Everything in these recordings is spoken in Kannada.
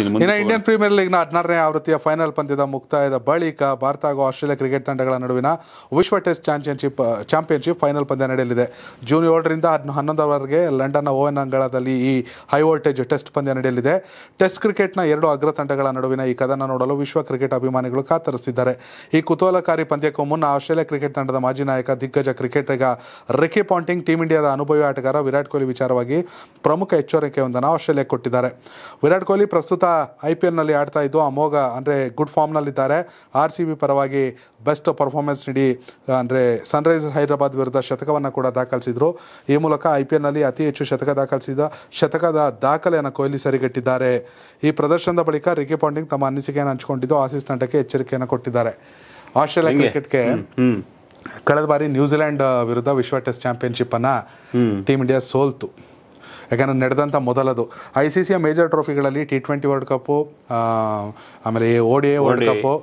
ಇನ್ನು ಇಂಡಿಯನ್ ಪ್ರೀಮಿಯರ್ ಲೀಗ್ನ ಹದಿನಾರನೇ ಆವೃತ್ತಿಯ ಫೈನಲ್ ಪಂದ್ಯದ ಮುಕ್ತಾಯದ ಬಳಿಕ ಭಾರತ ಹಾಗೂ ಆಸ್ಟ್ರೇಲಿಯಾ ಕ್ರಿಕೆಟ್ ತಂಡಗಳ ನಡುವಿನ ವಿಶ್ವ ಟೆಸ್ಟ್ ಚಾಂಪಿಯನ್ಶಿಪ್ ಚಾಂಪಿಯನ್ಶಿಪ್ ಫೈನಲ್ ಪಂದ್ಯ ನಡೆಯಲಿದೆ ಜೂನ್ ಏಳರಿಂದ ಹದಿನ ಹನ್ನೊಂದರವರೆಗೆ ಲಂಡನ್ನ ಓವನ್ ಅಂಗಳದಲ್ಲಿ ಈ ಹೈ ವೋಲ್ಟೇಜ್ ಟೆಸ್ಟ್ ಪಂದ್ಯ ನಡೆಯಲಿದೆ ಟೆಸ್ಟ್ ಕ್ರಿಕೆಟ್ನ ಎರಡು ಅಗ್ರ ತಂಡಗಳ ನಡುವಿನ ಈ ಕದನ ನೋಡಲು ವಿಶ್ವ ಕ್ರಿಕೆಟ್ ಅಭಿಮಾನಿಗಳು ಕಾತರಿಸಿದ್ದಾರೆ ಈ ಕುತೂಹಲಕಾರಿ ಪಂದ್ಯಕ್ಕೂ ಮುನ್ನ ಆಸ್ಟ್ರೇಲಿಯಾ ಕ್ರಿಕೆಟ್ ತಂಡದ ಮಾಜಿ ನಾಯಕ ದಿಗ್ಗಜ ಕ್ರಿಕೆಟಿಗ ರಿಕಿ ಪಾಂಟಿಂಗ್ ಟೀಂ ಇಂಡಿಯಾದ ಅನುಭವಿ ಆಟಗಾರ ವಿರಾಟ್ ಕೊಹ್ಲಿ ವಿಚಾರವಾಗಿ ಪ್ರಮುಖ ಎಚ್ಚರಿಕೆಯೊಂದನ್ನು ಆಸ್ಟ್ರೇಲಿಯಾ ಕೊಟ್ಟಿದ್ದಾರೆ ವಿರಾಟ್ ಕೊಹ್ಲಿ ಪ್ರಸ್ತುತ ಐ ಪಿ ಎಲ್ನಲ್ಲಿ ಆಡ್ತಾ ಇದ್ದು ಅಮೋಘ ಅಂದರೆ ಗುಡ್ ಫಾರ್ಮ್ನಲ್ಲಿದ್ದಾರೆ ಆರ್ ಸಿ ಬಿ ಪರವಾಗಿ ಬೆಸ್ಟ್ ಪರ್ಫಾರ್ಮೆನ್ಸ್ ನೀಡಿ ಅಂದರೆ ಸನ್ರೈಸರ್ಸ್ ಹೈದರಾಬಾದ್ ವಿರುದ್ಧ ಶತಕವನ್ನು ಕೂಡ ದಾಖಲಿಸಿದರು ಈ ಮೂಲಕ ಐ ಪಿ ಎಲ್ನಲ್ಲಿ ಅತಿ ಹೆಚ್ಚು ಶತಕ ದಾಖಲಿಸಿದ ಶತಕದ ದಾಖಲೆಯನ್ನು ಕೊಹ್ಲಿ ಸರಿಗಟ್ಟಿದ್ದಾರೆ ಈ ಪ್ರದರ್ಶನದ ಬಳಿಕ ರಿಕಿ ಪಾಂಡಿಂಗ್ ತಮ್ಮ ಅನಿಸಿಕೆಯನ್ನು ಹಂಚಿಕೊಂಡಿದ್ದು ಆಸೀಸ್ ತಂಡಕ್ಕೆ ಎಚ್ಚರಿಕೆಯನ್ನು ಕೊಟ್ಟಿದ್ದಾರೆ ಆಸ್ಟ್ರೇಲಿಯಾ ಕ್ರಿಕೆಟ್ಗೆ ಕಳೆದ ಬಾರಿ ನ್ಯೂಜಿಲೆಂಡ್ ವಿರುದ್ಧ ವಿಶ್ವ ಟೆಸ್ಟ್ ಚಾಂಪಿಯನ್ಶಿಪ್ ಅನ್ನ ಟೀಮ್ ಇಂಡಿಯಾ ಸೋಲ್ತು ಯಾಕಂದ್ರೆ ನಡೆದಂಥ ಮೊದಲದು ಐ ಸಿ ಸಿಯ ಮೇಜರ್ ಟ್ರೋಫಿಗಳಲ್ಲಿ ಟಿ ಟ್ವೆಂಟಿ ವರ್ಲ್ಡ್ ಕಪ್ಪು ಆಮೇಲೆ ಎ ವರ್ಲ್ಡ್ ಕಪ್ಪು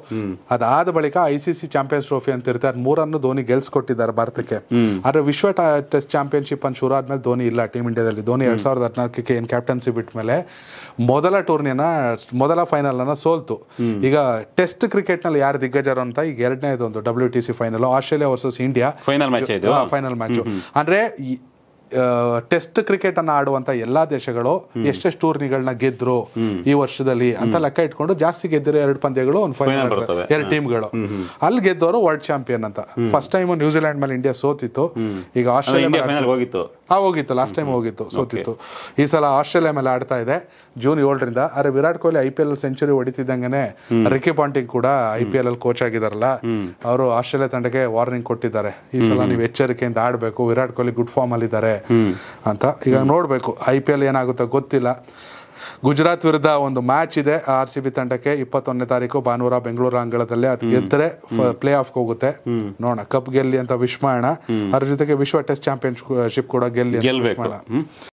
ಅದಾದ ಬಳಿಕ I C C champions trophy ಅಂತ ಇರುತ್ತೆ ಅದು ಮೂರನ್ನು ಧೋನಿ ಗೆಲ್ಸ್ಕೊಟ್ಟಿದ್ದಾರೆ ಭಾರತಕ್ಕೆ ಆದರೆ ವಿಶ್ವ ಟೆಸ್ಟ್ ಚಾಂಪಿಯನ್ಶಿಪ್ ಅನ್ನು ಶುರು ಆದ್ಮೇಲೆ ಧೋನಿ ಇಲ್ಲ ಟೀಮ್ ಇಂಡಿಯಾದಲ್ಲಿ ಧೋನಿ ಎರಡ್ ಸಾವಿರದ ಹದಿನಾಲ್ಕಕ್ಕೆ ಏನು ಕ್ಯಾಪ್ಟನ್ಸಿ ಬಿಟ್ಟ ಮೇಲೆ ಮೊದಲ ಟೂರ್ನಿಯನ್ನ ಮೊದಲ ಫೈನಲ್ ಅನ್ನ ಸೋಲ್ತು ಈಗ ಟೆಸ್ಟ್ ಕ್ರಿಕೆಟ್ ನಲ್ಲಿ ಯಾರು ದಿಗ್ಗಜರು ಅಂತ ಈಗ ಒಂದು W T C final Australia versus India final match final match ಅಂದ್ರೆ ಟೆಸ್ಟ್ ಕ್ರಿಕೆಟ್ ಅನ್ನ ಆಡುವಂತ ಎಲ್ಲಾ ದೇಶಗಳು ಎಷ್ಟೆಷ್ಟು ಟೂರ್ನಿಗಳನ್ನ ಗೆದ್ರು ಈ ವರ್ಷದಲ್ಲಿ ಅಂತ ಲೆಕ್ಕ ಇಟ್ಕೊಂಡು ಜಾಸ್ತಿ ಗೆದ್ದಿರೋ ಎರಡು ಪಂದ್ಯಗಳು ಒಂದು ಫೈನಲ್ ಎರಡು ಟೀಮ್ಗಳು ಅಲ್ಲಿ ಗೆದ್ದವರು ವರ್ಲ್ಡ್ ಚಾಂಪಿಯನ್ ಅಂತ ಫಸ್ಟ್ ಟೈಮ್ ನ್ಯೂಜಿಲೆಂಡ್ ಮೇಲೆ ಇಂಡಿಯಾ ಸೋತಿತ್ತು ಈಗ ಆಸ್ಟ್ರೇಲಿಯಾ ಹೋಗಿತ್ತು ಆ ಹೋಗಿತ್ತು ಲಾಸ್ಟ್ ಟೈಮ್ ಹೋಗಿತ್ತು ಸೋತಿತ್ತು ಈ ಸಲ ಆಸ್ಟ್ರೇಲಿಯಾ ಮೇಲೆ ಆಡ್ತಾ ಇದೆ ಜೂನ್ ಏಳರಿಂದ ಅರೆ Virat Kohli I P L century ಹೊಡಿತಿದ್ದಂಗೆನೆ ರಿಕಿ ಪಾಂಟಿಂಗ್ ಕೂಡ ಐ ಪಿ ಎಲ್ ಅಲ್ಲಿ ಕೋಚ್ ಆಗಿದಾರಲ್ಲ ಅವರು ಆಸ್ಟ್ರೇಲಿಯಾ ತಂಡಕ್ಕೆ ವಾರ್ನಿಂಗ್ ಕೊಟ್ಟಿದ್ದಾರೆ ಈ ಸಲ ನೀವು ಎಚ್ಚರಿಕೆಯಿಂದ ಆಡಬೇಕು ವಿರಾಟ್ ಕೊಹ್ಲಿ ಗುಡ್ ಫಾರ್ಮ್ ಅಲ್ಲಿ ಇದ್ದಾರೆ ಅಂತ ಈಗ ನೋಡಬೇಕು ಐ ಪಿ ಎಲ್ ಏನಾಗುತ್ತೋ ಗೊತ್ತಿಲ್ಲ ಗುಜರಾತ್ ವಿರುದ್ಧ ಒಂದು ಮ್ಯಾಚ್ ಇದೆ ಆರ್ ಸಿ ಬಿ ತಂಡಕ್ಕೆ ಇಪ್ಪತ್ತೊಂದನೇ ತಾರೀಕು ಭಾನುವಾರ ಬೆಂಗಳೂರು ಅಂಗಳದಲ್ಲಿ ಅದ್ ಗೆದ್ದರೆ ಪ್ಲೇ ಆಫ್ ಹೋಗುತ್ತೆ ನೋಡೋಣ ಕಪ್ ಗೆಲ್ಲಿ ಅಂತ ವಿಶ್ ಅದ್ರ ಜೊತೆಗೆ ವಿಶ್ವ ಟೆಸ್ಟ್ ಚಾಂಪಿಯನ್ಶಿಪ್ ಕೂಡ ಗೆಲ್ಲಿ